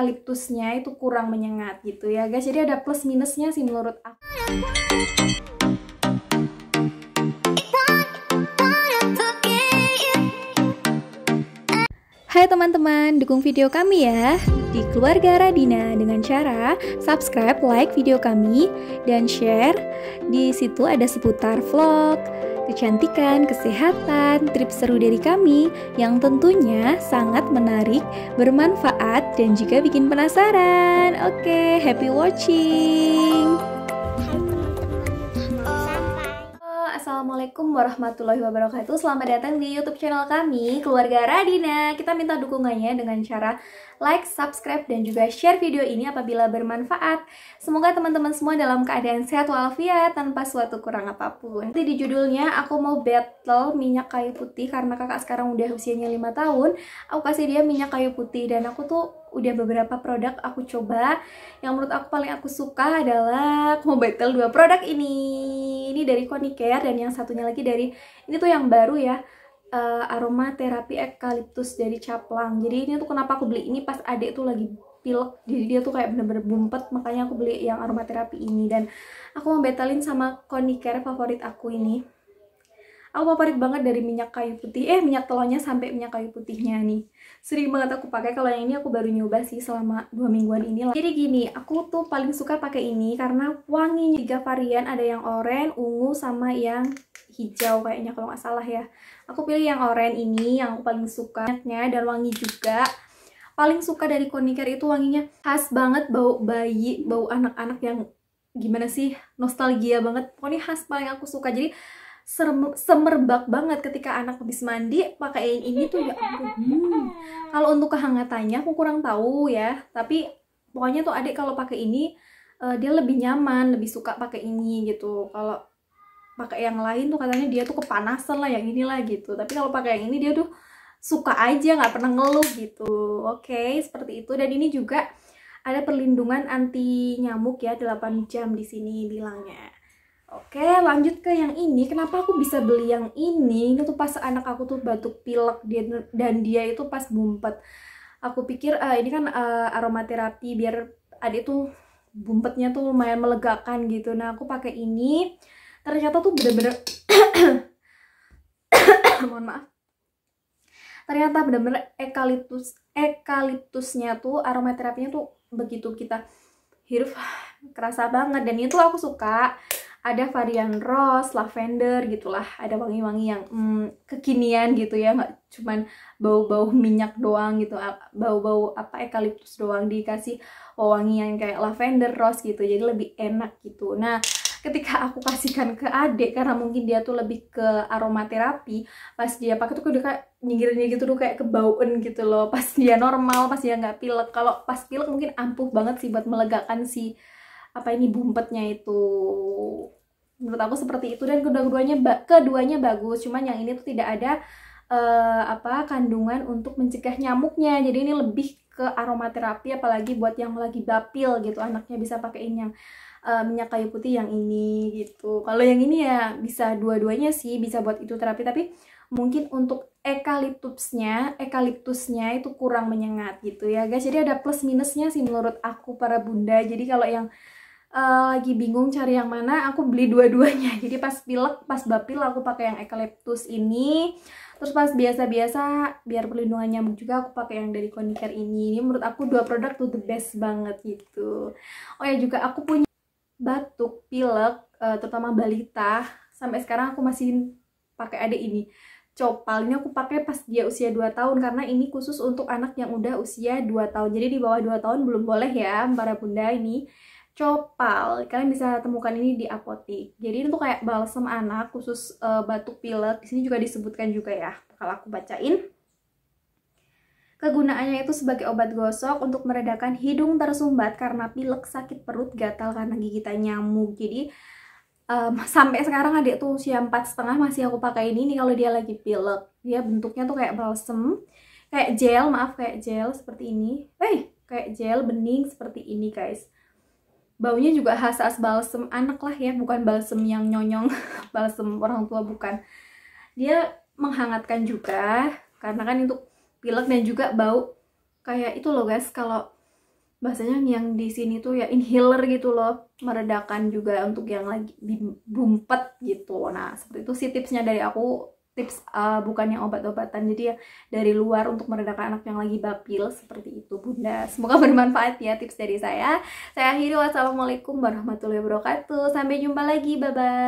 eukaliptusnya itu kurang menyengat gitu ya guys. Jadi ada plus minusnya sih menurut aku. Hai teman-teman, dukung video kami ya di Keluarga Radina dengan cara subscribe, like video kami, dan share. Di situ ada seputar vlog, kecantikan, kesehatan, trip seru dari kami yang tentunya sangat menarik, bermanfaat, dan juga bikin penasaran. Oke, happy watching! Assalamualaikum warahmatullahi wabarakatuh Selamat datang di youtube channel kami Keluarga Radina Kita minta dukungannya dengan cara like, subscribe, dan juga share video ini apabila bermanfaat Semoga teman-teman semua dalam keadaan sehat walafiat Tanpa suatu kurang apapun Nanti di judulnya aku mau battle minyak kayu putih Karena kakak sekarang udah usianya 5 tahun Aku kasih dia minyak kayu putih Dan aku tuh udah beberapa produk aku coba yang menurut aku paling aku suka adalah mau Battle dua produk ini ini dari Konicare dan yang satunya lagi dari ini tuh yang baru ya uh, aroma terapi eukaliptus dari Caplang jadi ini tuh kenapa aku beli ini pas adik tuh lagi pilek jadi dia tuh kayak bener-bener bumpet makanya aku beli yang aroma terapi ini dan aku mau battlein sama Konicare favorit aku ini aku favorit banget dari minyak kayu putih eh minyak telurnya sampai minyak kayu putihnya nih sering banget aku pakai kalau yang ini aku baru nyoba sih selama dua mingguan ini lah jadi gini aku tuh paling suka pakai ini karena wanginya tiga varian ada yang oranye ungu sama yang hijau kayaknya kalau nggak salah ya aku pilih yang oranye ini yang aku paling suka minyaknya dan wangi juga paling suka dari koniker itu wanginya khas banget bau bayi, bau anak-anak yang gimana sih nostalgia banget pokoknya khas paling aku suka jadi semerbak banget ketika anak habis mandi pakaiin ini tuh ya ampun. Hmm. Kalau untuk kehangatannya aku kurang tahu ya, tapi pokoknya tuh adik kalau pakai ini uh, dia lebih nyaman, lebih suka pakai ini gitu. Kalau pakai yang lain tuh katanya dia tuh kepanasan lah yang inilah gitu. Tapi kalau pakai yang ini dia tuh suka aja nggak pernah ngeluh gitu. Oke, okay, seperti itu dan ini juga ada perlindungan anti nyamuk ya 8 jam di sini bilangnya. Oke, lanjut ke yang ini. Kenapa aku bisa beli yang ini? Ini tuh pas anak aku tuh batuk pilek dia dan dia itu pas bumpet. Aku pikir uh, ini kan uh, aromaterapi biar adik tuh bumpetnya tuh lumayan melegakan gitu. Nah, aku pakai ini. Ternyata tuh bener-bener mohon maaf. Ternyata bener-bener ekaliptus ekaliptusnya tuh aromaterapinya tuh begitu kita hirup kerasa banget dan itu aku suka ada varian rose, lavender gitulah, ada wangi-wangi yang hmm, kekinian gitu ya, nggak cuman bau-bau minyak doang gitu, bau-bau apa eukaliptus doang dikasih wangi yang kayak lavender, rose gitu, jadi lebih enak gitu. Nah, ketika aku kasihkan ke adik karena mungkin dia tuh lebih ke aromaterapi pas dia pakai tuh kayak nyinggirnya gitu tuh kayak kebauen gitu loh pas dia normal pas dia nggak pilek kalau pas pilek mungkin ampuh banget sih buat melegakan si apa ini bumpetnya itu menurut aku seperti itu dan kedua-duanya keduanya bagus cuman yang ini tuh tidak ada uh, apa kandungan untuk mencegah nyamuknya jadi ini lebih ke aromaterapi apalagi buat yang lagi bapil gitu anaknya bisa pakaiin yang uh, minyak kayu putih yang ini gitu kalau yang ini ya bisa dua-duanya sih bisa buat itu terapi tapi mungkin untuk ekaliptusnya ekaliptusnya itu kurang menyengat gitu ya guys jadi ada plus minusnya sih menurut aku para bunda jadi kalau yang uh, lagi bingung cari yang mana, aku beli dua-duanya. Jadi pas pilek, pas bapil aku pakai yang eucalyptus ini. Terus pas biasa-biasa biar perlindungan nyamuk juga aku pakai yang dari Koniker ini. Ini menurut aku dua produk tuh the best banget gitu. Oh ya juga aku punya batuk, pilek, uh, terutama balita. Sampai sekarang aku masih pakai ada ini. Copal ini aku pakai pas dia usia 2 tahun karena ini khusus untuk anak yang udah usia 2 tahun. Jadi di bawah 2 tahun belum boleh ya para bunda ini copal. Kalian bisa temukan ini di apotik. Jadi itu tuh kayak balsam anak khusus uh, batuk pilek. Di sini juga disebutkan juga ya. Kalau aku bacain. Kegunaannya itu sebagai obat gosok untuk meredakan hidung tersumbat karena pilek, sakit perut, gatal karena gigitan nyamuk. Jadi um, sampai sekarang adik tuh usia empat setengah masih aku pakai ini nih kalau dia lagi pilek. Dia bentuknya tuh kayak balsem, kayak gel, maaf kayak gel seperti ini. hey, eh, kayak gel bening seperti ini guys baunya juga khas-khas balsem anak lah ya bukan balsem yang nyonyong balsem orang tua bukan dia menghangatkan juga karena kan itu pilek dan juga bau kayak itu loh guys kalau bahasanya yang di sini tuh ya inhaler gitu loh meredakan juga untuk yang lagi bumpet gitu nah seperti itu sih tipsnya dari aku tips uh, eh, bukan obat-obatan jadi ya dari luar untuk meredakan anak yang lagi bapil seperti itu bunda semoga bermanfaat ya tips dari saya saya akhiri wassalamualaikum warahmatullahi wabarakatuh sampai jumpa lagi bye bye